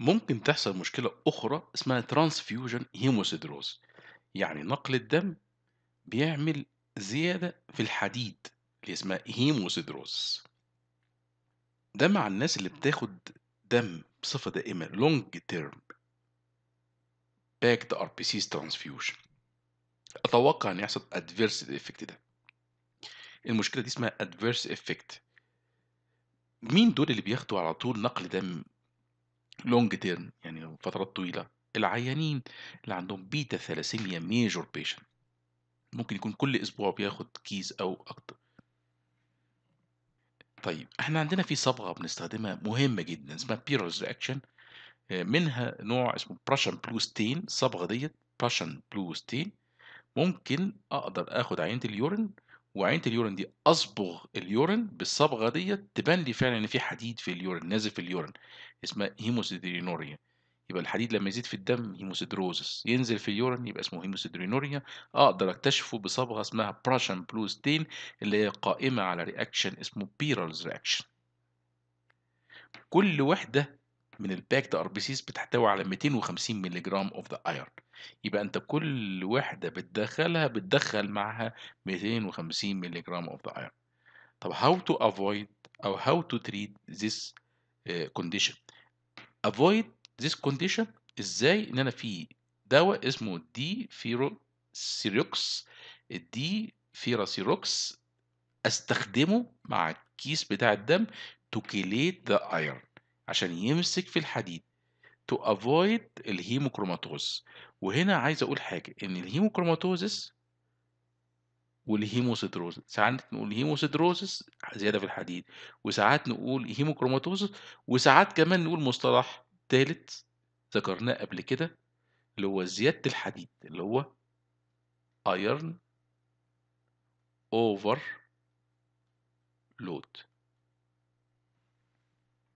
ممكن تحصل مشكلة أخرى اسمها transfusion هيموسيدروز يعني نقل الدم بيعمل زيادة في الحديد اللي اسمها هيموسيدروز ده مع الناس اللي بتاخد دم بصفة دائمة long term backed RPCs transfusion أتوقع إن يحصل adverse effect ده المشكلة دي اسمها adverse effect مين دول اللي بياخدوا على طول نقل دم لونج تيرم يعني فترات طويلة العيانين اللي عندهم بيتا ثلاسيميا ميجور بيشن ممكن يكون كل أسبوع بياخد كيس أو أكتر طيب احنا عندنا في صبغة بنستخدمها مهمة جدا اسمها بيرلز رياكشن آه، منها نوع اسمه براشن بلو ستين الصبغة ديت براشن بلو ستين ممكن اقدر اخد عينة اليورين وعينة اليورين دي اصبغ اليورين بالصبغه ديت تبان لي فعلا ان في حديد في اليورين نازل في اليورين اسمها هيموسيدرينوريا يبقى الحديد لما يزيد في الدم هيموسيدروزس ينزل في اليورين يبقى اسمه هيموسيدرينوريا اقدر اكتشفه بصبغه اسمها براشن بلو ستين اللي هي قائمه على رياكشن اسمه بيرلز رياكشن كل وحده من الباكد ار بي سيز بتحتوي على 250 مللي جرام اوف ذا ايرون يبقى انت كل وحده بتدخلها بتدخل معها 250 مللي جرام اوف ذا ايرون طب هاو تو افويد او هاو تو تريت ذس كونديشن افويد ذس كونديشن ازاي ان انا في دواء اسمه دي فيرو سيروكس الدي فيرا سيروكس استخدمه مع الكيس بتاع الدم to chelate the iron عشان يمسك في الحديد to avoid الهيموكروماتوز وهنا عايز اقول حاجه ان الهيموكروماتوزس والهيموسيدروز ساعات نقول هيموسيدروز زياده في الحديد وساعات نقول هيموكروماتوز وساعات كمان نقول مصطلح ثالث ذكرناه قبل كده اللي هو زياده الحديد اللي هو ايرن اوفر لود